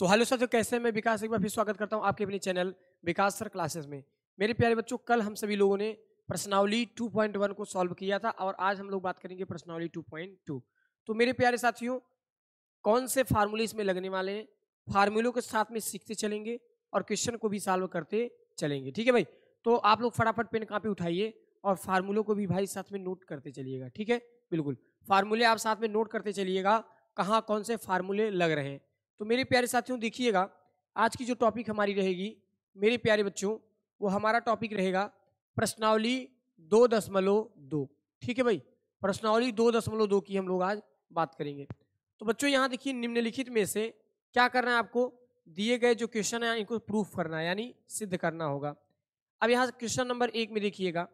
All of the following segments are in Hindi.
तो हेलो सर तो कैसे हैं मैं विकास एक बार फिर स्वागत करता हूँ आपके अपने चैनल विकास सर क्लासेस में मेरे प्यारे बच्चों कल हम सभी लोगों ने प्रश्नावली 2.1 को सॉल्व किया था और आज हम लोग बात करेंगे प्रश्नावली 2.2 तो मेरे प्यारे साथियों कौन से फार्मूले इसमें लगने वाले हैं फार्मूलों के साथ में सीखते चलेंगे और क्वेश्चन को भी सॉल्व करते चलेंगे ठीक है भाई तो आप लोग फटाफट पेन कापी उठाइए और फार्मूलों को भी भाई साथ में नोट करते चलिएगा ठीक है बिल्कुल फार्मूले आप साथ में नोट करते चलिएगा कहाँ कौन से फार्मूले लग रहे हैं तो मेरे प्यारे साथियों देखिएगा आज की जो टॉपिक हमारी रहेगी मेरे प्यारे बच्चों वो हमारा टॉपिक रहेगा प्रश्नावली दो दशमलव दो ठीक है भाई प्रश्नावली दो दशमलव दो की हम लोग आज बात करेंगे तो बच्चों यहाँ देखिए निम्नलिखित में से क्या करना है आपको दिए गए जो क्वेश्चन है इनको प्रूफ करना है यानी सिद्ध करना होगा अब यहाँ क्वेश्चन नंबर एक में देखिएगा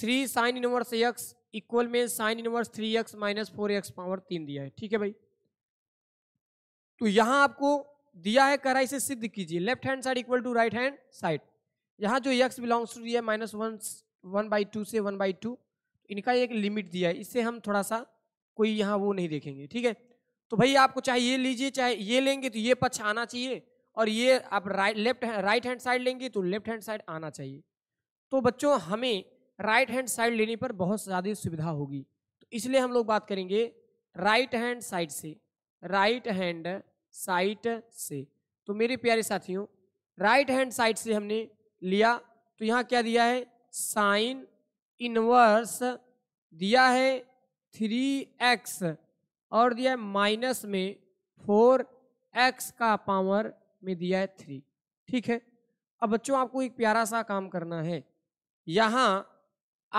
three sine inverse x equal में sine inverse three x minus four x power तीन दिया है ठीक है भाई तो यहां आपको दिया है कराई से सिद्ध कीजिए left hand side equal to right hand side यहाँ जो यक्स बिलोंग्स टू है minus one one by two से वन बाई टू इनका एक लिमिट दिया है इससे हम थोड़ा सा कोई यहाँ वो नहीं देखेंगे ठीक है तो भाई आपको चाहे ये लीजिए चाहे ये लेंगे तो ये पक्ष आना चाहिए और ये आप right left right hand side लेंगे तो लेफ्ट हैंड साइड आना चाहिए तो बच्चों हमें राइट हैंड साइड लेने पर बहुत ज़्यादा सुविधा होगी तो इसलिए हम लोग बात करेंगे राइट हैंड साइड से राइट हैंड साइट से तो मेरे प्यारे साथियों राइट हैंड साइट से हमने लिया तो यहाँ क्या दिया है साइन इनवर्स दिया है थ्री एक्स और दिया है माइनस में फोर एक्स का पावर में दिया है थ्री ठीक है अब बच्चों आपको एक प्यारा सा काम करना है यहाँ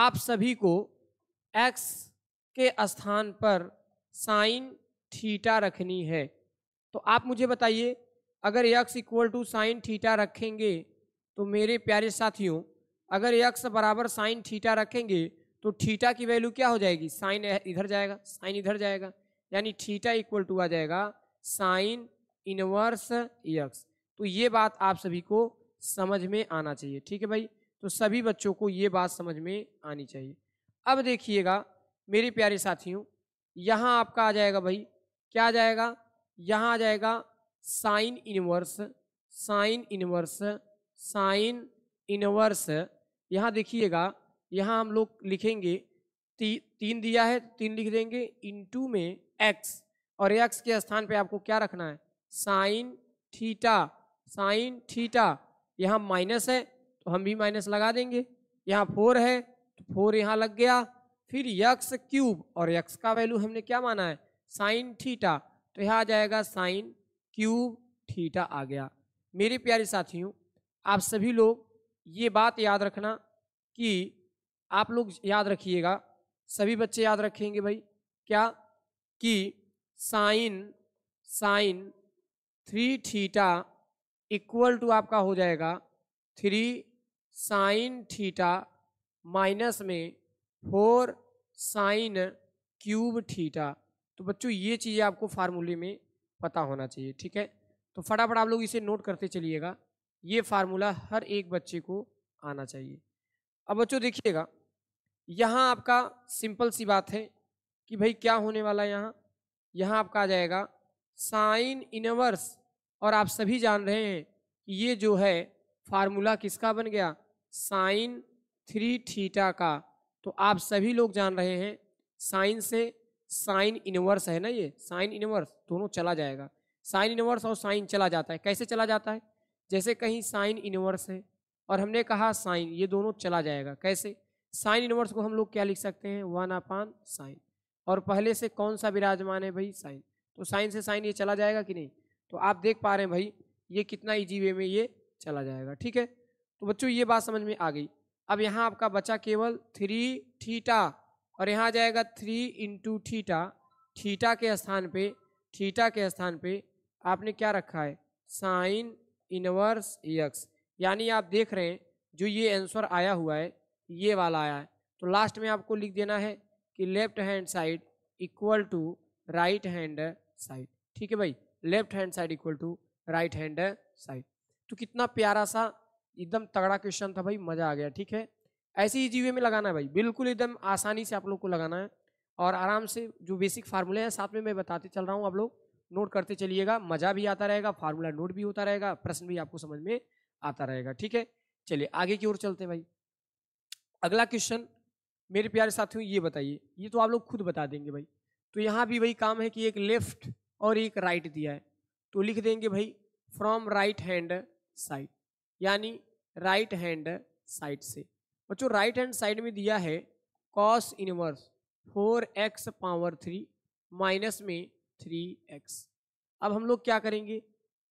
आप सभी को एक्स के स्थान पर साइन थीटा रखनी है तो आप मुझे बताइए अगर x equal to sine theta रखेंगे तो मेरे प्यारे साथियों अगर यक्स बराबर साइन थीटा रखेंगे तो थीटा की वैल्यू क्या हो जाएगी साइन इधर जाएगा साइन इधर जाएगा यानी थीटा इक्वल टू आ जाएगा साइन इनवर्स यक्स तो ये बात आप सभी को समझ में आना चाहिए ठीक है भाई तो सभी बच्चों को ये बात समझ में आनी चाहिए अब देखिएगा मेरे प्यारे साथियों यहाँ आपका आ जाएगा भाई क्या आ जाएगा यहाँ आ जाएगा sine inverse sine inverse sine inverse यहाँ देखिएगा यहाँ हम लोग लिखेंगे ती, तीन दिया है तीन लिख देंगे इनटू में एक्स और एक्स के स्थान पे आपको क्या रखना है साइन थीटा साइन थीटा यहाँ माइनस है तो हम भी माइनस लगा देंगे यहाँ फोर है तो फोर यहाँ लग गया फिर यक्स क्यूब और यक्स का वैल्यू हमने क्या माना है साइन थीटा तो यह आ जाएगा साइन क्यूब थीटा आ गया मेरे प्यारे साथियों आप सभी लोग ये बात याद रखना कि आप लोग याद रखिएगा सभी बच्चे याद रखेंगे भाई क्या कि sine sine three theta equal to आपका हो जाएगा थ्री साइन थीटा माइनस में फोर साइन क्यूब थीटा तो बच्चों ये चीज़ें आपको फार्मूले में पता होना चाहिए ठीक है तो फटाफट आप लोग इसे नोट करते चलिएगा ये फार्मूला हर एक बच्चे को आना चाहिए अब बच्चों देखिएगा यहाँ आपका सिंपल सी बात है कि भाई क्या होने वाला है यहाँ यहाँ आपका आ जाएगा साइन इनवर्स और आप सभी जान रहे हैं कि ये जो है फार्मूला किसका बन गया साइन थ्री थीटा का तो आप सभी लोग जान रहे हैं साइन से साइन इनवर्स है ना ये साइन इनवर्स दोनों चला जाएगा साइन इनवर्स और साइन चला जाता है कैसे चला जाता है जैसे कहीं साइन इनवर्स है और हमने कहा साइन ये दोनों चला जाएगा कैसे साइन इनवर्स को हम लोग क्या लिख सकते हैं वन अपान साइन और पहले से कौन सा विराजमान है भाई साइन तो साइन से साइन ये चला जाएगा कि नहीं तो आप देख पा रहे हैं भाई ये कितना ईजी वे में ये चला जाएगा ठीक है तो बच्चों ये बात समझ में आ गई अब यहाँ आपका बचा केवल थ्री थीटा और यहाँ जाएगा थ्री इंटू थीटा थीटा के स्थान पे थीटा के स्थान पे आपने क्या रखा है साइन इनवर्स यक्स यानी आप देख रहे हैं जो ये आंसर आया हुआ है ये वाला आया है तो लास्ट में आपको लिख देना है कि left hand side equal to right hand side ठीक है भाई left hand side equal to right hand side तो कितना प्यारा सा एकदम तगड़ा क्वेश्चन था भाई मज़ा आ गया ठीक है ऐसे ही जीवे में लगाना है भाई बिल्कुल एकदम आसानी से आप लोग को लगाना है और आराम से जो बेसिक फार्मूले हैं साथ में मैं बताते चल रहा हूँ आप लोग नोट करते चलिएगा मज़ा भी आता रहेगा फार्मूला नोट भी होता रहेगा प्रश्न भी आपको समझ में आता रहेगा ठीक है चलिए आगे की ओर चलते हैं भाई अगला क्वेश्चन मेरे प्यारे साथियों ये बताइए ये तो आप लोग खुद बता देंगे भाई तो यहाँ भी वही काम है कि एक लेफ्ट और एक राइट right दिया है तो लिख देंगे भाई फ्रॉम राइट हैंड साइड यानी राइट हैंड साइड से बच्चों राइट हैंड साइड में दिया है cos inverse four x power three minus में थ्री एक्स अब हम लोग क्या करेंगे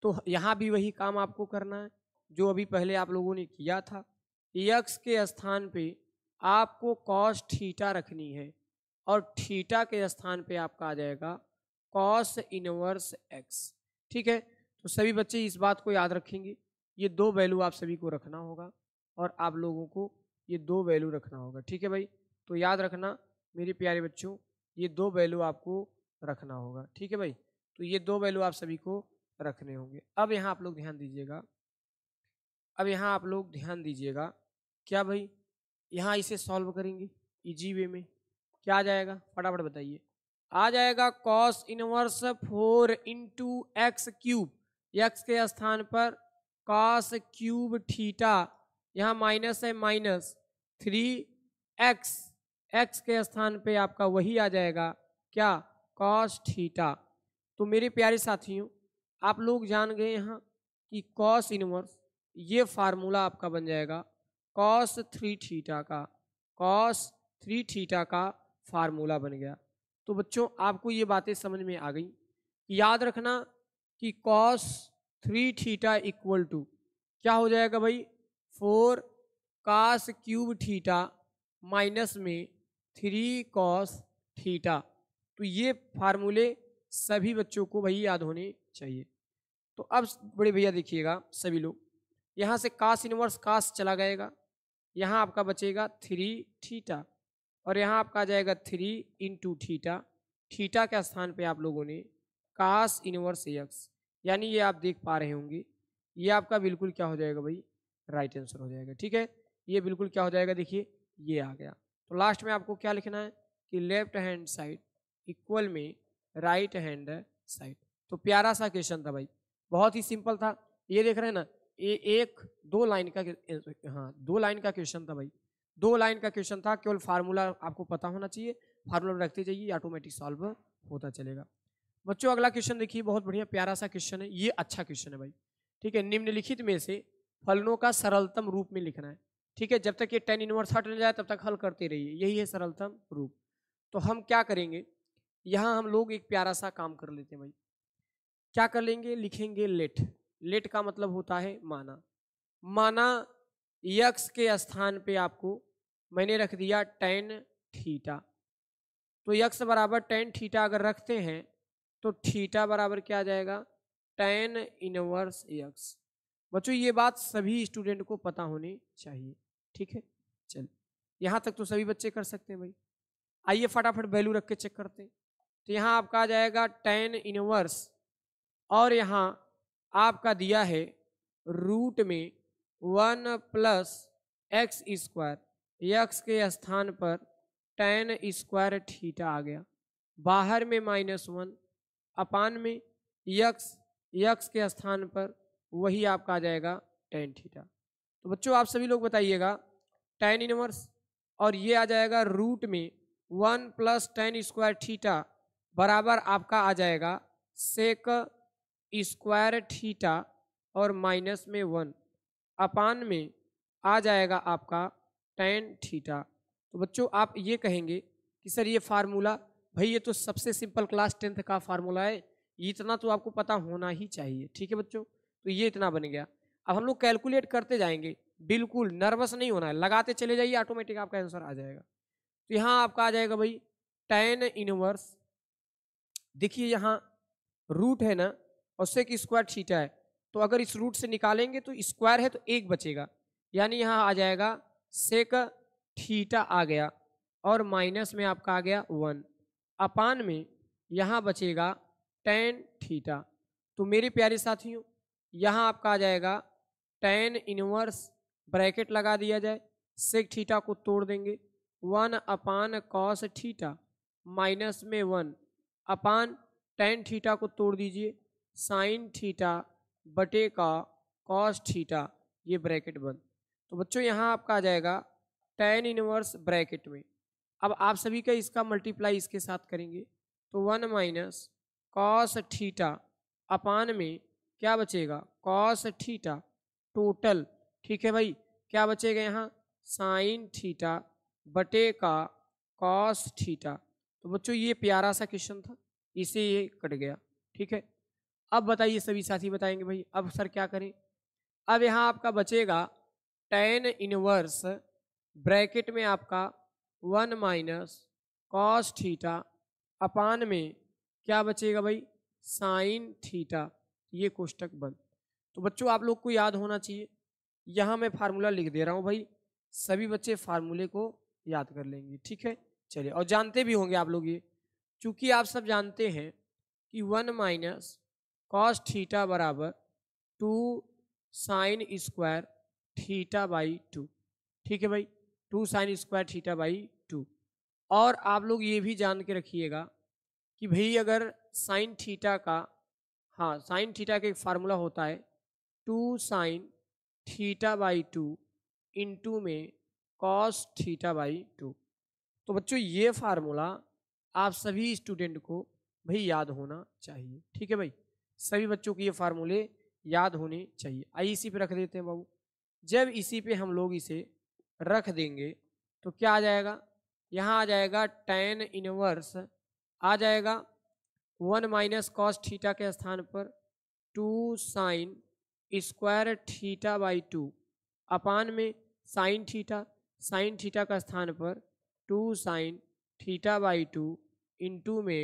तो यहाँ भी वही काम आपको करना है जो अभी पहले आप लोगों ने किया था यक्स के स्थान पे आपको कॉस थीटा रखनी है और थीटा के स्थान पे आपका आ जाएगा कॉस इनवर्स एक्स ठीक है तो सभी बच्चे इस बात को याद रखेंगे ये दो वैल्यू आप सभी को रखना होगा और आप लोगों को ये दो वैल्यू रखना होगा ठीक है भाई तो याद रखना मेरे प्यारे बच्चों ये दो वैल्यू आपको रखना होगा ठीक है भाई तो ये दो वैल्यू आप सभी को रखने होंगे अब यहाँ आप लोग ध्यान दीजिएगा अब यहाँ आप लोग ध्यान दीजिएगा क्या भाई यहाँ इसे सॉल्व करेंगे इजी वे में क्या आ जाएगा फटाफट बताइए आ जाएगा cos inverse four into x cube x के स्थान पर कॉस क्यूब थीटा यहाँ माइनस है माइनस थ्री एक्स एक्स के स्थान पे आपका वही आ जाएगा क्या कॉस थीटा तो मेरे प्यारे साथियों आप लोग जान गए यहाँ कि कॉस इनवर्स ये फार्मूला आपका बन जाएगा कॉस थ्री थीटा का कॉस थ्री थीटा का फार्मूला बन गया तो बच्चों आपको ये बातें समझ में आ गई याद रखना कि cos three theta equal to क्या हो जाएगा भाई four cos cube theta minus में थ्री कॉस थीटा तो ये फार्मूले सभी बच्चों को भाई याद होने चाहिए तो अब बड़े भैया देखिएगा सभी लोग यहाँ से कास इनवर्स कास चला जाएगा यहाँ आपका बचेगा थ्री थीटा और यहाँ आपका आ जाएगा थ्री इंटू थीटा थीटा के स्थान पे आप लोगों ने कास इनवर्स यक्स यानी ये आप देख पा रहे होंगे ये आपका बिल्कुल क्या हो जाएगा भाई राइट आंसर हो जाएगा ठीक है ये बिल्कुल क्या हो जाएगा देखिए ये आ गया तो लास्ट में आपको क्या लिखना है कि लेफ्ट हैंड साइड इक्वल में राइट हैंड साइड तो प्यारा सा क्वेश्चन था भाई बहुत ही सिंपल था ये देख रहे हैं ना ये एक दो लाइन का हाँ दो लाइन का क्वेश्चन था भाई दो लाइन का क्वेश्चन था केवल फार्मूला आपको पता होना चाहिए फार्मूला रखते जाइए ऑटोमेटिक सॉल्व होता चलेगा बच्चों अगला क्वेश्चन देखिए बहुत बढ़िया प्यारा सा क्वेश्चन है ये अच्छा क्वेश्चन है भाई ठीक है निम्नलिखित में से फलनों का सरलतम रूप में लिखना है ठीक है जब तक ये टेन इनवर्स हट न जाए तब तक हल करते रहिए यही है सरलतम रूप तो हम क्या करेंगे यहाँ हम लोग एक प्यारा सा काम कर लेते हैं भाई क्या कर लेंगे लिखेंगे लेट लेट का मतलब होता है माना माना यक्स के स्थान पे आपको मैंने रख दिया टेन थीटा तो यक्स बराबर टेन थीटा अगर रखते हैं तो थीटा बराबर क्या आ जाएगा टेन इनवर्स यक्स बच्चों ये बात सभी स्टूडेंट को पता होनी चाहिए ठीक है चल यहाँ तक तो सभी बच्चे कर सकते हैं भाई आइए फटाफट वैल्यू रख के चेक करते हैं तो यहाँ आपका आ जाएगा टेन इनवर्स और यहाँ आपका दिया है रूट में one plus x square x के स्थान पर टेन स्क्वायर ठीटा आ गया बाहर में माइनस वन अपान में यक्स यक्स के स्थान पर वही आपका आ जाएगा टेन ठीटा तो बच्चों आप सभी लोग बताइएगा टेन इनवर्स और ये आ जाएगा रूट में one plus tan square theta बराबर आपका आ जाएगा सेक स्क्वायर थीटा और माइनस में वन अपान में आ जाएगा आपका टेन थीटा तो बच्चों आप ये कहेंगे कि सर ये फार्मूला भाई ये तो सबसे सिंपल क्लास टेंथ का फार्मूला है इतना तो आपको पता होना ही चाहिए ठीक है बच्चों तो ये इतना बन गया अब हम लोग कैलकुलेट करते जाएंगे बिल्कुल नर्वस नहीं होना है लगाते चले जाइए ऑटोमेटिक आपका आंसर आ जाएगा तो यहाँ आपका आ जाएगा भाई टेन इनवर्स देखिए यहाँ रूट है ना और सेक स्क्वायर थीटा है तो अगर इस रूट से निकालेंगे तो स्क्वायर है तो एक बचेगा यानी यहाँ आ जाएगा सेक थीटा आ गया और माइनस में आपका आ गया वन अपान में यहाँ बचेगा टेन थीटा तो मेरे प्यारे साथियों यहाँ आपका आ जाएगा टेन इनवर्स ब्रैकेट लगा दिया जाए सेक ठीटा को तोड़ देंगे one upon cos theta minus में वन अपान टेन थीटा को तोड़ दीजिए साइन ठीटा बटे का कॉस ठीटा ये ब्रैकेट बंद तो बच्चों यहाँ आपका आ जाएगा टेन इनवर्स ब्रैकेट में अब आप सभी का इसका मल्टीप्लाई इसके साथ करेंगे तो one minus cos theta upon में क्या बचेगा कॉस ठीटा टोटल ठीक है भाई क्या बचेगा यहाँ साइन थीटा बटे का कॉस थीटा तो बच्चों ये प्यारा सा क्वेश्चन था इसे ये कट गया ठीक है अब बताइए सभी साथी बताएंगे भाई अब सर क्या करें अब यहाँ आपका बचेगा टेन इनवर्स ब्रैकेट में आपका one minus cos theta upon में क्या बचेगा भाई साइन थीटा ये कोष्टक बंद तो बच्चों आप लोग को याद होना चाहिए यहाँ मैं फार्मूला लिख दे रहा हूँ भाई सभी बच्चे फार्मूले को याद कर लेंगे ठीक है चलिए और जानते भी होंगे आप लोग ये चूँकि आप सब जानते हैं कि वन माइनस कॉस थीटा बराबर two sine square theta by two ठीक है भाई two sine square theta by two और आप लोग ये भी जान के रखिएगा कि भाई अगर साइन थीटा का हाँ साइन थीटा का एक फार्मूला होता है two sine theta by two into में कॉस थीटा बाई टू तो बच्चों ये फार्मूला आप सभी स्टूडेंट को भाई याद होना चाहिए ठीक है भाई सभी बच्चों को ये फार्मूले याद होने चाहिए आई इसी पे रख देते हैं बाबू जब इसी पे हम लोग इसे रख देंगे तो क्या आ जाएगा यहाँ आ जाएगा टेन इनवर्स आ जाएगा वन माइनस कॉस थीटा के स्थान पर two sine square theta by two upon में साइन थीटा साइन थीटा का स्थान पर two sine theta by two into में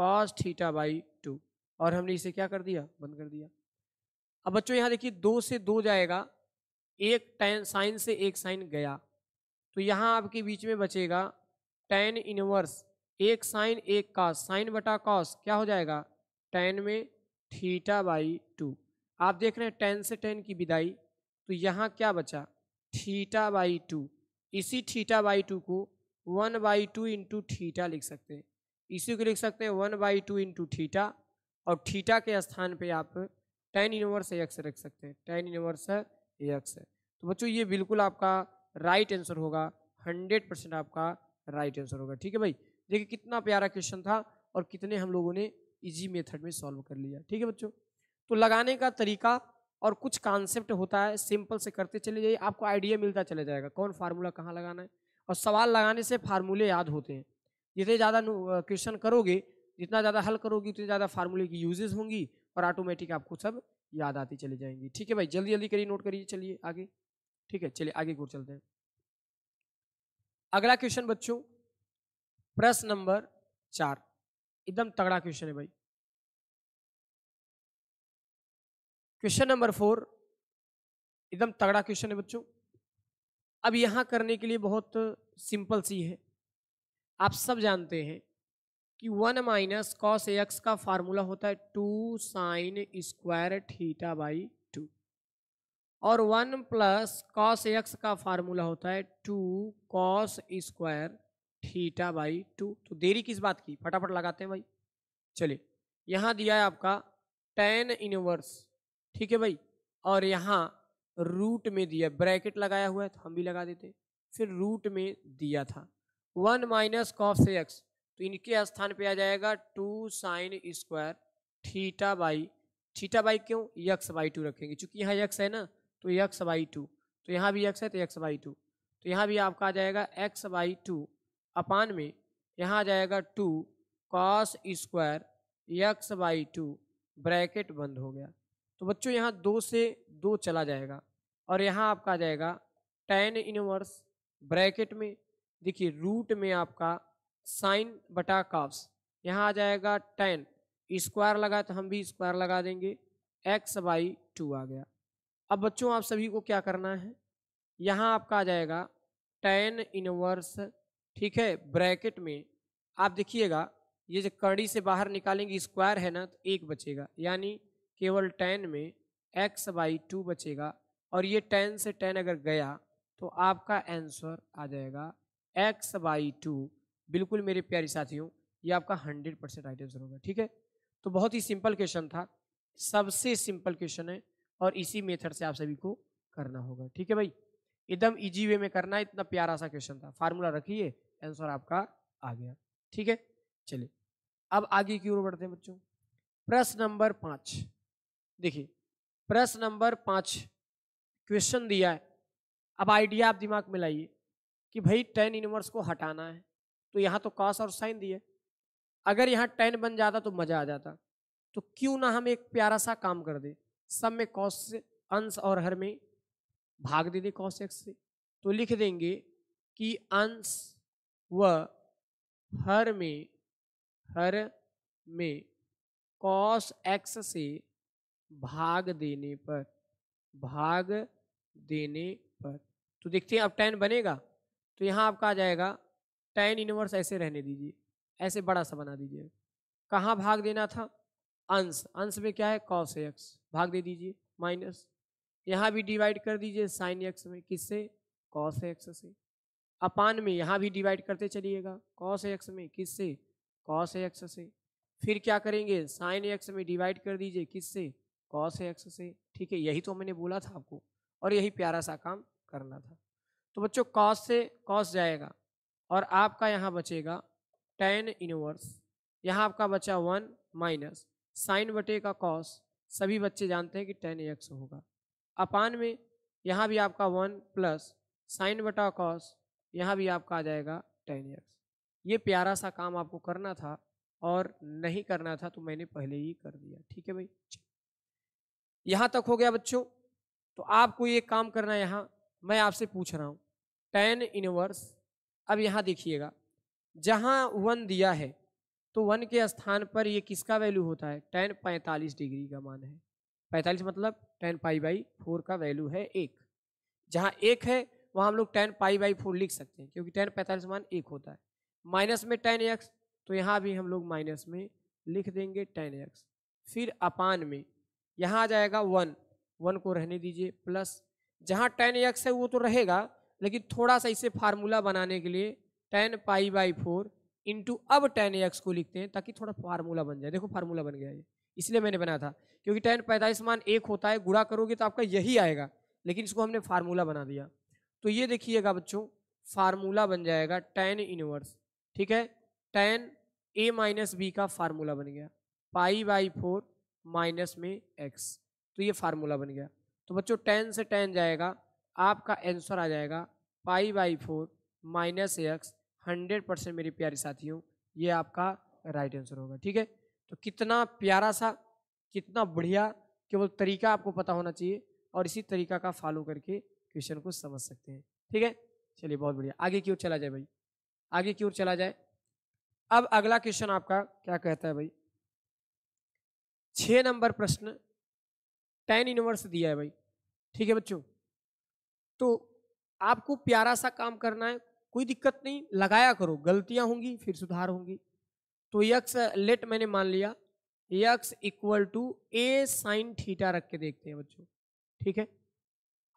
कॉस थीटा बाई टू और हमने इसे क्या कर दिया बंद कर दिया अब बच्चों यहाँ देखिए दो से दो जाएगा एक टेन साइन से एक साइन गया तो यहाँ आपके बीच में बचेगा टेन इनवर्स एक साइन एक कॉस साइन बटा कॉस क्या हो जाएगा टेन में थीटा बाई टू आप देख रहे हैं टेन से टेन की विदाई तो यहाँ क्या बचा थीटा बाई टू इसी थीटा बाई टू को one by two into theta लिख सकते हैं इसी को लिख सकते हैं one by two into theta और थीटा के स्थान पे आप टेन यूनिवर्स एक्स रख सकते हैं टेन यूनिवर्स एक्स तो बच्चों ये बिल्कुल आपका राइट आंसर होगा हंड्रेड परसेंट आपका राइट आंसर होगा ठीक है भाई देखिए कितना प्यारा क्वेश्चन था और कितने हम लोगों ने इजी मेथड में सॉल्व कर लिया ठीक है बच्चों तो लगाने का तरीका और कुछ कॉन्सेप्ट होता है सिंपल से करते चले जाइए आपको आइडिया मिलता चले जाएगा कौन फार्मूला कहाँ लगाना है और सवाल लगाने से फार्मूले याद होते हैं जितने ज़्यादा क्वेश्चन करोगे जितना ज़्यादा हल करोगे उतनी ज़्यादा फार्मूले की यूजेज होंगी और ऑटोमेटिक आपको सब याद आती चली जाएंगी ठीक है भाई जल्दी जल्दी करिए नोट करिए चलिए आगे ठीक है चलिए आगे को चलते हैं अगला क्वेश्चन बच्चों प्रश्न नंबर चार एकदम तगड़ा क्वेश्चन है भाई क्वेश्चन नंबर फोर एकदम तगड़ा क्वेश्चन है बच्चों अब यहाँ करने के लिए बहुत सिंपल सी है आप सब जानते हैं कि वन माइनस कॉस एक्स का फार्मूला होता है two sine square theta by two और वन प्लस कॉस एक्स का फार्मूला होता है two cos square theta by two तो देरी किस बात की फटाफट लगाते हैं भाई चलिए यहाँ दिया है आपका टेन इनवर्स ठीक है भाई और यहाँ रूट में दिया ब्रैकेट लगाया हुआ है तो हम भी लगा देते फिर रूट में दिया था वन माइनस कॉफ से एक्स तो इनके स्थान पे आ जाएगा two sine square theta by theta by क्यों यक्स बाई टू रखेंगे चूँकि यहाँ यक्स है ना तो यक्स बाई टू तो यहाँ भी यक्स है तो यक्स बाई टू तो यहाँ भी आपका आ जाएगा एक्स बाई टू अपान में यहाँ आ जाएगा two cos square x by two bracket बंद हो गया तो बच्चों यहाँ दो से दो चला जाएगा और यहाँ आपका आ जाएगा टेन इनवर्स ब्रैकेट में देखिए रूट में आपका साइन बटा काफ्स यहाँ आ जाएगा टेन स्क्वायर लगा तो हम भी स्क्वायर लगा देंगे एक्स बाई टू आ गया अब बच्चों आप सभी को क्या करना है यहाँ आपका आ जाएगा टेन इनवर्स ठीक है ब्रैकेट में आप देखिएगा ये जो कड़ी से बाहर निकालेंगे स्क्वायर है ना तो एक बचेगा यानी केवल टेन में एक्स बाई टू बचेगा और ये टेन से टेन अगर गया तो आपका आंसर आ जाएगा एक्स बाई टू बिल्कुल मेरे प्यारे साथियों ये आपका हंड्रेड परसेंट राइट आंसर होगा ठीक है तो बहुत ही सिंपल क्वेश्चन था सबसे सिंपल क्वेश्चन है और इसी मेथड से आप सभी को करना होगा ठीक है भाई एकदम इजी वे में करना है इतना प्यारा सा क्वेश्चन था फार्मूला रखिए आंसर आपका आ गया ठीक है चलिए अब आगे की ओर बढ़ते हैं बच्चों प्रश्न नंबर पाँच देखिए प्रश्न नंबर पाँच क्वेश्चन दिया है अब आइडिया आप दिमाग में लाइए कि भाई टेन इनवर्स को हटाना है तो यहाँ तो कॉस और साइन दिए अगर यहाँ टेन बन जाता तो मज़ा आ जाता तो क्यों ना हम एक प्यारा सा काम कर दे सब में कॉस से अंश और हर में भाग दे दे कॉस एक्स से तो लिख देंगे कि अंश व हर में हर में कॉस एक्स से भाग देने पर भाग देने पर तो देखते हैं अब टेन बनेगा तो यहाँ आपका आ जाएगा टेन इनवर्स ऐसे रहने दीजिए ऐसे बड़ा सा बना दीजिए कहाँ भाग देना था अंश अंश में क्या है कॉस एक्स भाग दे दीजिए माइनस यहाँ भी डिवाइड कर दीजिए साइन एक्स में किससे कॉस एक्स से अपान में यहाँ भी डिवाइड करते चलिएगा कॉस एक्स में किससे कॉस एक्स से फिर क्या करेंगे साइन एक्स में डिवाइड कर दीजिए किससे कॉस एक्स से ठीक है यही तो मैंने बोला था आपको और यही प्यारा सा काम करना था तो बच्चों कॉस से कॉस जाएगा और आपका यहाँ बचेगा टेन इनवर्स यहाँ आपका बचा वन माइनस साइन बटे का कॉस सभी बच्चे जानते हैं कि टेन एक्स होगा अपान में यहाँ भी आपका वन प्लस साइन बटा कॉस यहाँ भी आपका आ जाएगा टेन एक्स ये प्यारा सा काम आपको करना था और नहीं करना था तो मैंने पहले ही कर दिया ठीक है भाई यहाँ तक हो गया बच्चों तो आपको ये काम करना है यहाँ मैं आपसे पूछ रहा हूँ टेन इनवर्स अब यहाँ देखिएगा जहाँ वन दिया है तो वन के स्थान पर ये किसका वैल्यू होता है टेन पैंतालीस डिग्री का मान है पैंतालीस मतलब टेन पाई बाई फोर का वैल्यू है एक जहाँ एक है वहाँ हम लोग टेन पाई बाई फोर लिख सकते हैं क्योंकि टेन पैंतालीस मान एक होता है माइनस में टेन एक्स तो यहाँ भी हम लोग माइनस में लिख देंगे टेन एक्स फिर अपान में यहाँ आ जाएगा वन वन को रहने दीजिए प्लस जहाँ टेन एक्स है वो तो रहेगा लेकिन थोड़ा सा इसे फार्मूला बनाने के लिए tan pi by four into अब टेन एक्स को लिखते हैं ताकि थोड़ा फार्मूला बन जाए देखो फार्मूला बन गया ये इसलिए मैंने बनाया था क्योंकि टेन पैंतालीस मान एक होता है गुड़ा करोगे तो आपका यही आएगा लेकिन इसको हमने फार्मूला बना दिया तो ये देखिएगा बच्चों फार्मूला बन जाएगा टेन इनवर्स ठीक है टेन ए माइनस बी का फार्मूला बन गया पाई बाई फोर माइनस में एक्स तो ये फार्मूला बन गया तो बच्चों टेन से टेन जाएगा आपका आंसर आ जाएगा pi by four minus x hundred percent मेरे प्यारे साथियों ये आपका राइट आंसर होगा ठीक है तो कितना प्यारा सा कितना बढ़िया केवल तरीका आपको पता होना चाहिए और इसी तरीका का फॉलो करके क्वेश्चन को समझ सकते हैं ठीक है चलिए बहुत बढ़िया आगे की ओर चला जाए भाई आगे की ओर चला जाए अब अगला क्वेश्चन आपका क्या कहता है भाई छः नंबर प्रश्न टेन यूनिवर्स दिया है भाई ठीक है बच्चों तो आपको प्यारा सा काम करना है कोई दिक्कत नहीं लगाया करो गलतियां होंगी फिर सुधार होंगी तो यक्स लेट मैंने मान लिया x equal to A sine theta रख के देखते हैं बच्चों ठीक है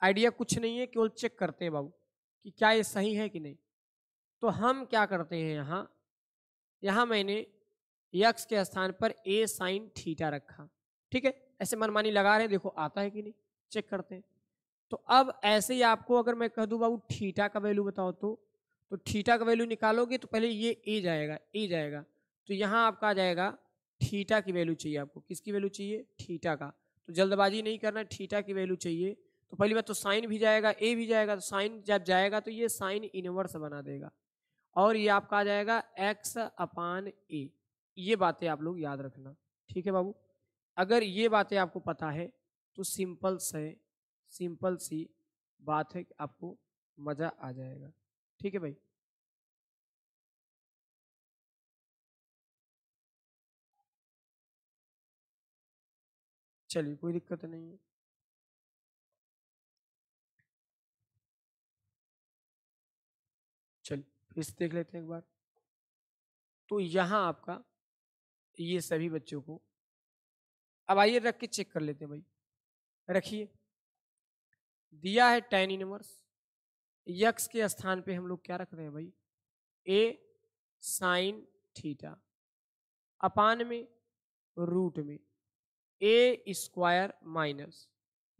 आइडिया कुछ नहीं है केवल चेक करते हैं बाबू कि क्या ये सही है कि नहीं तो हम क्या करते हैं यहाँ यहाँ मैंने यक्स के स्थान पर ए साइन थीटा रखा ठीक है ऐसे मनमानी लगा रहे हैं देखो आता है कि नहीं चेक करते हैं तो अब ऐसे ही आपको अगर मैं कह दूँ बाबू थीटा का वैल्यू बताओ तो तो थीटा का वैल्यू निकालोगे तो पहले ये ए जाएगा ए जाएगा तो यहाँ आपका आ जाएगा थीटा की वैल्यू चाहिए आपको किसकी वैल्यू चाहिए थीटा का तो जल्दबाजी नहीं करना थीटा की वैल्यू चाहिए तो पहली बात तो साइन भी जाएगा ए भी जाएगा तो साइन जब जाएगा तो ये साइन इनवर्स बना देगा और ये आपका आ जाएगा एक्स अपान ए ये बातें आप लोग याद रखना ठीक है बाबू अगर ये बातें आपको पता है तो सिंपल से सिंपल सी बात है कि आपको मज़ा आ जाएगा ठीक है भाई चलिए कोई दिक्कत नहीं है चलिए फिर से देख लेते हैं एक बार तो यहाँ आपका ये सभी बच्चों को अब आइए रख के चेक कर लेते हैं भाई रखिए दिया है टेन इनवर्स यक्स के स्थान पे हम लोग क्या रख रहे हैं भाई ए साइन थीटा अपान में रूट में A square minus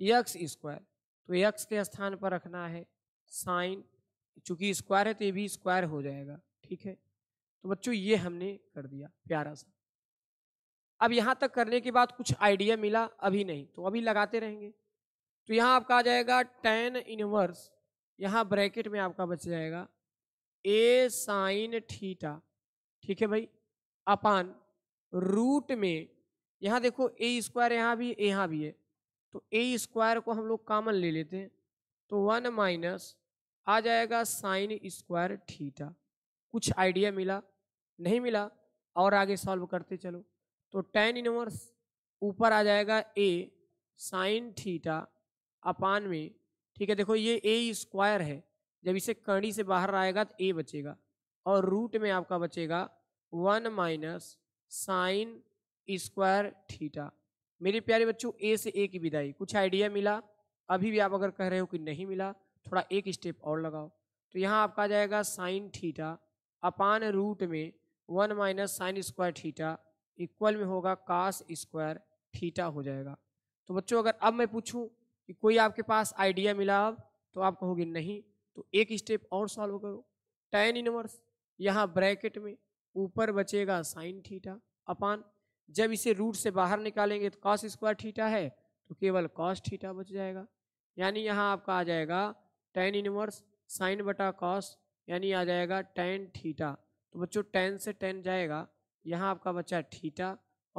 x square तो यक्स के स्थान पर रखना है साइन चूंकि स्क्वायर है तो ये भी स्क्वायर हो जाएगा ठीक है तो बच्चों ये हमने कर दिया प्यारा सा अब यहाँ तक करने के बाद कुछ आइडिया मिला अभी नहीं तो अभी लगाते रहेंगे तो यहाँ आपका आ जाएगा टेन इनवर्स यहाँ ब्रैकेट में आपका बच जाएगा ए साइन थीटा ठीक है भाई अपान रूट में यहाँ देखो ए स्क्वायर यहाँ भी यहाँ भी है तो ए स्क्वायर को हम लोग कामन ले लेते हैं तो वन माइनस आ जाएगा साइन स्क्वायर थीटा कुछ आइडिया मिला नहीं मिला और आगे सॉल्व करते चलो तो टेन इनवर्स ऊपर आ जाएगा ए साइन थीटा अपान में ठीक है देखो ये ए स्क्वायर है जब इसे कड़ी से बाहर आएगा तो ए बचेगा और रूट में आपका बचेगा one minus sine square theta मेरे प्यारे बच्चों ए से ए की विदाई कुछ आइडिया मिला अभी भी आप अगर कह रहे हो कि नहीं मिला थोड़ा एक स्टेप और लगाओ तो यहाँ आपका आ जाएगा साइन थीटा अपान रूट में one minus sine square theta equal में होगा कास स्क्वायर थीटा हो जाएगा तो बच्चों अगर अब मैं पूछूं कि कोई आपके पास आइडिया मिला अब तो आप कहोगे नहीं तो एक स्टेप और सॉल्व करो टेन इनवर्स यहाँ ब्रैकेट में ऊपर बचेगा साइन थीटा अपान जब इसे रूट से बाहर निकालेंगे तो कॉस स्क्वायर थीटा है तो केवल कॉस थीटा बच जाएगा यानी यहाँ आपका आ जाएगा टेन इनवर्स साइन बटा कॉस यानी आ जाएगा टेन थीटा तो बच्चों टेन से टेन जाएगा यहाँ आपका बच्चा ठीटा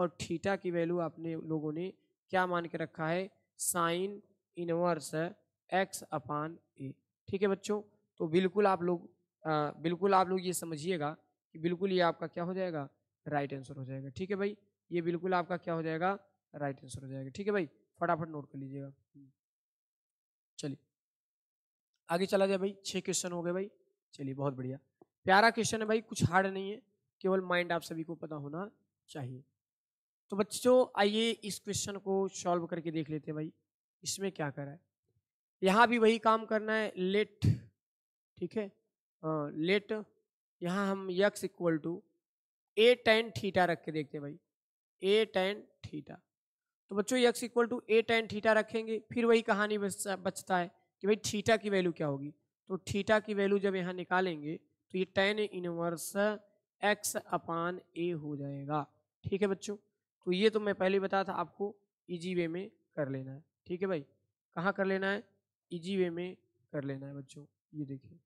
और ठीटा की वैल्यू आपने लोगों ने क्या मान के रखा है sine inverse x upon a ठीक है बच्चों तो बिल्कुल आप लोग बिल्कुल आप लोग ये समझिएगा कि बिल्कुल ये आपका क्या हो जाएगा राइट आंसर हो जाएगा ठीक है भाई ये बिल्कुल आपका क्या हो जाएगा राइट आंसर हो जाएगा ठीक है भाई फटाफट नोट कर लीजिएगा हम्म। चलिए आगे चला जाए भाई छः क्वेश्चन हो गए भाई चलिए बहुत बढ़िया प्यारा क्वेश्चन है भाई कुछ हार्ड नहीं है केवल माइंड आप सभी को पता होना चाहिए तो बच्चों आइए इस क्वेश्चन को सॉल्व करके देख लेते हैं भाई इसमें क्या करा है यहाँ भी वही काम करना है लेट ठीक है लेट यहाँ हम x equal to a tan theta रख के देखते हैं भाई ए टेन थीटा तो बच्चों x equal to a tan theta रखेंगे फिर वही कहानी बचता बचता है कि भाई थीटा की वैल्यू क्या होगी तो थीटा की वैल्यू जब यहाँ निकालेंगे तो ये tan inverse x upon a हो जाएगा ठीक है बच्चों तो ये तो मैं पहले बता बताया था आपको इजी वे में कर लेना है ठीक है भाई कहाँ कर लेना है इजी वे में कर लेना है बच्चों ये देखिए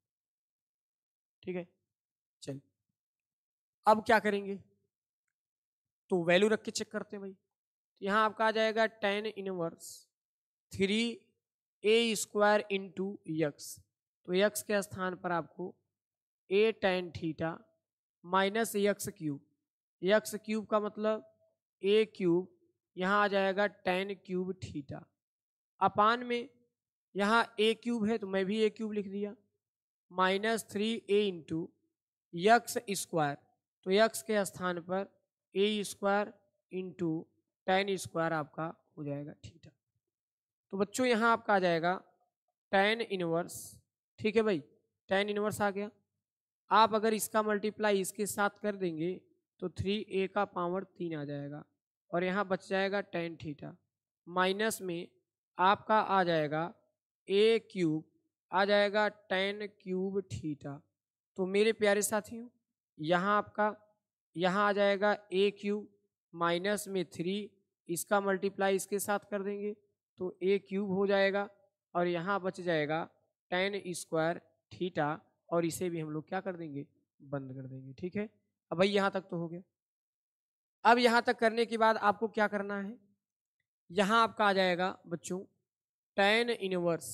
ठीक है चलिए अब क्या करेंगे तो वैल्यू रख के चेक करते हैं भाई तो यहाँ आपका आ जाएगा tan inverse three a square two x तो यक्स के स्थान पर आपको a tan theta minus x cube x cube का मतलब ए क्यूब यहाँ आ जाएगा टेन क्यूब थीटा अपान में यहाँ ए क्यूब है तो मैं भी ए क्यूब लिख दिया minus three a into x square तो यक्स के स्थान पर a square into tan square आपका हो जाएगा थीटा तो बच्चों यहाँ आपका आ जाएगा टेन इनवर्स ठीक है भाई टेन इनवर्स आ गया आप अगर इसका मल्टीप्लाई इसके साथ कर देंगे तो थ्री ए का पावर तीन आ जाएगा और यहाँ बच जाएगा टेन थीटा माइनस में आपका आ जाएगा ए क्यूब आ जाएगा टेन क्यूब थीटा तो मेरे प्यारे साथियों यहाँ आपका यहाँ आ जाएगा ए क्यूब माइनस में थ्री इसका मल्टीप्लाई इसके साथ कर देंगे तो ए क्यूब हो जाएगा और यहाँ बच जाएगा टेन स्क्वायर थीटा और इसे भी हम लोग क्या कर देंगे बंद कर देंगे ठीक है अब भाई यहाँ तक तो हो गया अब यहाँ तक करने के बाद आपको क्या करना है यहाँ आपका आ जाएगा बच्चों टेन इनवर्स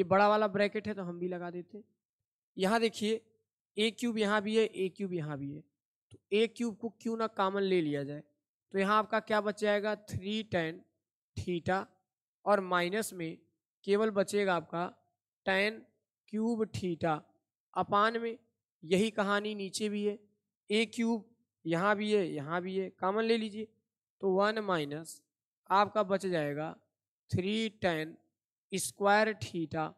ये बड़ा वाला ब्रैकेट है तो हम भी लगा देते हैं यहाँ देखिए ए क्यूब यहाँ भी है ए क्यूब यहाँ भी है तो ए क्यूब को क्यों ना कामन ले लिया जाए तो यहाँ आपका क्या बच जाएगा थ्री टेन थीटा और माइनस में केवल बचेगा आपका टेन क्यूब थीटा अपान में यही कहानी नीचे भी है ए क्यूब यहाँ भी है यहाँ भी है कामन ले लीजिए तो वन माइनस आपका बच जाएगा थ्री टेन स्क्वायर थीटा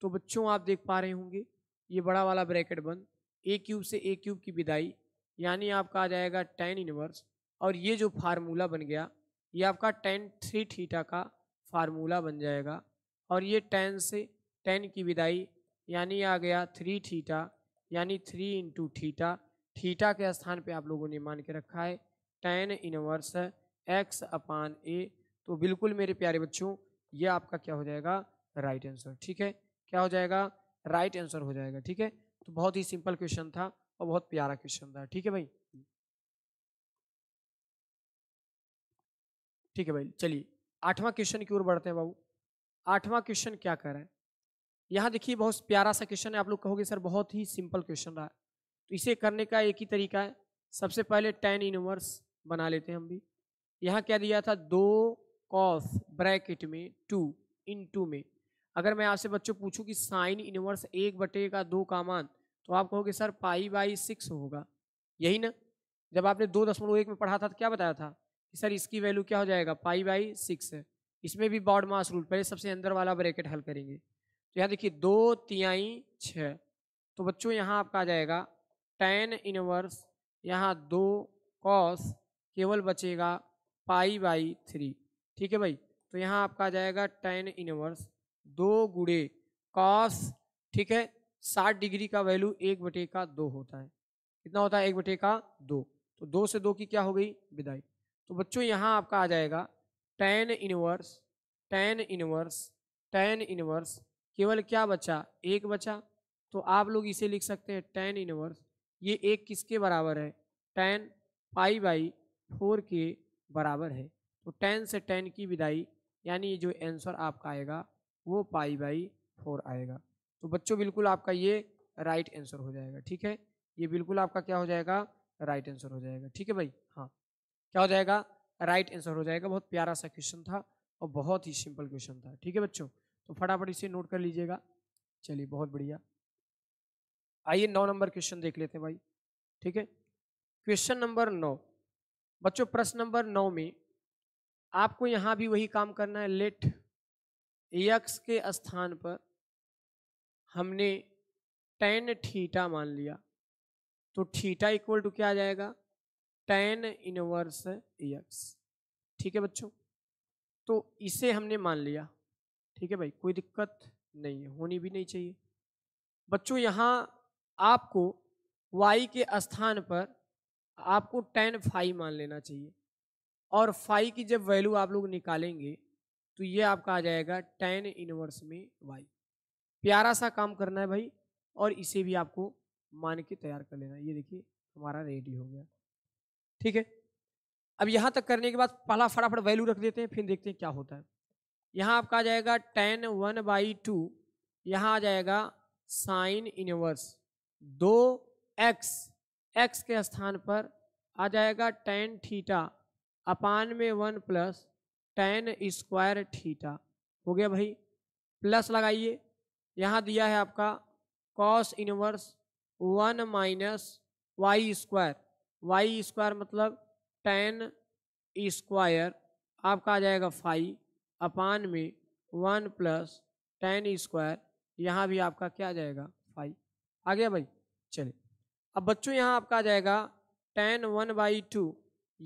तो बच्चों आप देख पा रहे होंगे ये बड़ा वाला ब्रैकेट बंद ए क्यूब से ए क्यूब की विदाई यानी आपका आ जाएगा टेन इनवर्स और ये जो फार्मूला बन गया ये आपका टेन थ्री थीटा का फार्मूला बन जाएगा और ये टेन से टेन की विदाई यानी आ गया थ्री थीटा यानी थ्री इंटू थीटा थीटा के स्थान पे आप लोगों ने मान के रखा है tan inverse x upon a तो बिल्कुल मेरे प्यारे बच्चों ये आपका क्या हो जाएगा राइट आंसर ठीक है क्या हो जाएगा राइट आंसर हो जाएगा ठीक है तो बहुत ही सिंपल क्वेश्चन था और बहुत प्यारा क्वेश्चन था ठीक है भाई ठीक है भाई चलिए आठवां क्वेश्चन की ओर बढ़ते हैं बाबू आठवां क्वेश्चन क्या कह रहे हैं यहाँ देखिए बहुत प्यारा सा क्वेश्चन है आप लोग कहोगे सर बहुत ही सिंपल क्वेश्चन रहा तो इसे करने का एक ही तरीका है सबसे पहले टेन इनवर्स बना लेते हैं हम भी यहाँ क्या दिया था दो कॉस ब्रैकेट में टू इन टू में अगर मैं आपसे बच्चों पूछूं कि साइन इनवर्स एक बटे का दो का मान तो आप कहोगे सर पाई बाई सिक्स होगा यही ना जब आपने दो दशमलव एक में पढ़ा था तो क्या बताया था कि सर इसकी वैल्यू क्या हो जाएगा पाई बाई सिक्स इसमें भी बॉड मास रूल पहले सबसे अंदर वाला ब्रैकेट हल करेंगे तो यहाँ देखिए दो तिहाई छः तो बच्चों यहाँ आपका आ जाएगा टेन इनवर्स यहाँ दो कॉस केवल बचेगा पाई बाई थ्री ठीक है भाई तो यहाँ आपका आ जाएगा टेन इनवर्स दो गुड़े कॉस ठीक है साठ डिग्री का वैल्यू एक बटे का दो होता है कितना होता है एक बटे का दो तो दो से दो की क्या हो गई विदाई तो बच्चों यहाँ आपका आ जाएगा tan inverse tan inverse tan inverse केवल क्या बचा एक बचा तो आप लोग इसे लिख सकते हैं टेन इनवर्स ये एक किसके बराबर है टेन पाई बाई फोर के बराबर है तो टेन से टेन की विदाई यानी ये जो आंसर आपका आएगा वो पाई बाई फोर आएगा तो बच्चों बिल्कुल आपका ये राइट आंसर हो जाएगा ठीक है ये बिल्कुल आपका क्या हो जाएगा राइट आंसर हो जाएगा ठीक है भाई हाँ क्या हो जाएगा राइट आंसर हो जाएगा बहुत प्यारा सा क्वेश्चन था और बहुत ही सिंपल क्वेश्चन था ठीक है बच्चों तो फटाफट इसे नोट कर लीजिएगा चलिए बहुत बढ़िया आइए नौ नंबर क्वेश्चन देख लेते हैं भाई ठीक है क्वेश्चन नंबर नौ बच्चों प्रश्न नंबर नौ में आपको यहाँ भी वही काम करना है लेट यक्स के स्थान पर हमने टेन ठीटा मान लिया तो ठीटा इक्वल टू क्या आ जाएगा टेन इनवर्स यक्स ठीक है बच्चों तो इसे हमने मान लिया ठीक है भाई कोई दिक्कत नहीं है होनी भी नहीं चाहिए बच्चों यहाँ आपको वाई के स्थान पर आपको टेन फाई मान लेना चाहिए और फाई की जब वैल्यू आप लोग निकालेंगे तो ये आपका आ जाएगा टेन इनवर्स में वाई प्यारा सा काम करना है भाई और इसे भी आपको मान के तैयार कर लेना ये देखिए हमारा रेडी हो गया ठीक है अब यहाँ तक करने के बाद पहला फटाफट वैल्यू रख देते हैं फिर देखते हैं क्या होता है यहाँ आपका आ जाएगा टेन वन बाई टू यहाँ आ जाएगा साइन इनवर्स दो एक्स एक्स के स्थान पर आ जाएगा टेन थीटा अपान में one plus tan square theta हो गया भाई प्लस लगाइए यहाँ दिया है आपका cos inverse one minus y square y square मतलब टेन स्क्वायर आपका आ जाएगा फाइव अपान में वन प्लस टेन स्क्वायर यहाँ भी आपका क्या आ जाएगा फाइव आ गया भाई चलिए अब बच्चों यहाँ आपका आ जाएगा टेन वन बाई टू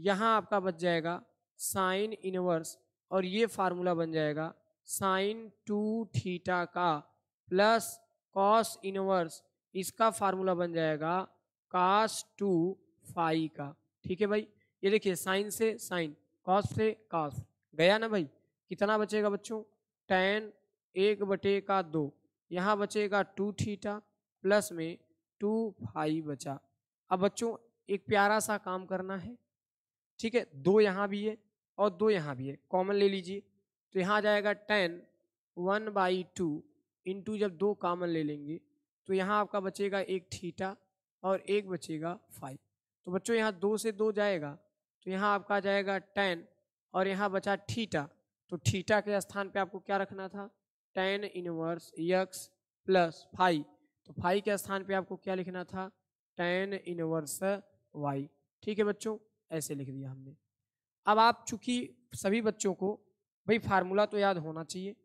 यहाँ आपका बच जाएगा साइन इनवर्स और ये फार्मूला बन जाएगा साइन टू थीटा का प्लस कॉस इनवर्स इसका फार्मूला बन जाएगा कास टू फाई का ठीक है भाई ये देखिए साइन से साइन कॉस से कॉस गया ना भाई कितना बचेगा बच्चों टेन एक बटे का दो यहाँ बचेगा टू थीटा प्लस में टू फाइव बचा अब बच्चों एक प्यारा सा काम करना है ठीक है दो यहाँ भी है और दो यहाँ भी है कॉमन ले लीजिए तो यहाँ आ जाएगा tan one by two into जब दो कॉमन ले लेंगे तो यहाँ आपका बचेगा एक थीटा और एक बचेगा फाइव तो बच्चों यहाँ दो से दो जाएगा तो यहाँ आपका आ जाएगा टेन और यहाँ बचा थीटा तो थीटा के स्थान पे आपको क्या रखना था tan inverse x plus five तो फाइव के स्थान पे आपको क्या लिखना था टेन इनवर्स वाई ठीक है बच्चों ऐसे लिख दिया हमने अब आप चूंकि सभी बच्चों को भाई फार्मूला तो याद होना चाहिए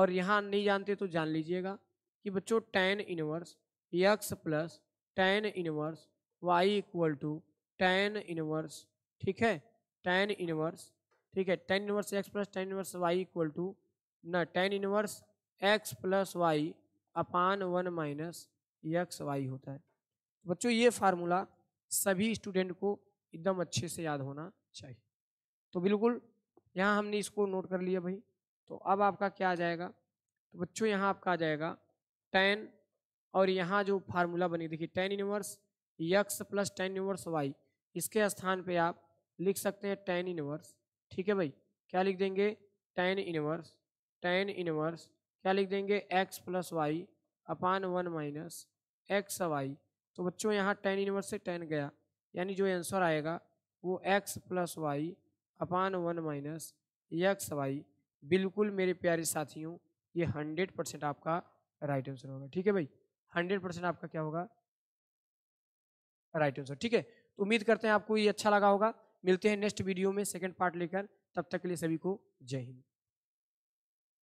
और यहाँ नहीं जानते तो जान लीजिएगा कि बच्चों tan inverse x plus tan inverse y equal to tan inverse ठीक है टेन इनवर्स ठीक है tan inverse x plus tan inverse y equal to न tan inverse x plus y upon one minus x y होता है बच्चों ये फार्मूला सभी स्टूडेंट को एकदम अच्छे से याद होना चाहिए तो बिल्कुल यहाँ हमने इसको नोट कर लिया भाई तो अब आपका क्या आ जाएगा तो बच्चों यहाँ आपका आ जाएगा टेन और यहाँ जो फार्मूला बनी देखिए tan inverse x plus tan inverse y इसके स्थान पे आप लिख सकते हैं टेन इनवर्स ठीक है भाई क्या लिख देंगे टेन इनवर्स टेन इनवर्स क्या लिख देंगे x plus y upon one minus x y तो बच्चों यहाँ टेन इनवर्स से टेन गया यानी जो आंसर आएगा वो x plus y upon one minus x y बिल्कुल मेरे प्यारे साथियों ये हंड्रेड परसेंट आपका राइट आंसर होगा ठीक है भाई हंड्रेड परसेंट आपका क्या होगा राइट आंसर ठीक है तो उम्मीद करते हैं आपको ये अच्छा लगा होगा मिलते हैं नेक्स्ट वीडियो में सेकेंड पार्ट लेकर तब तक के लिए सभी को जय हिंद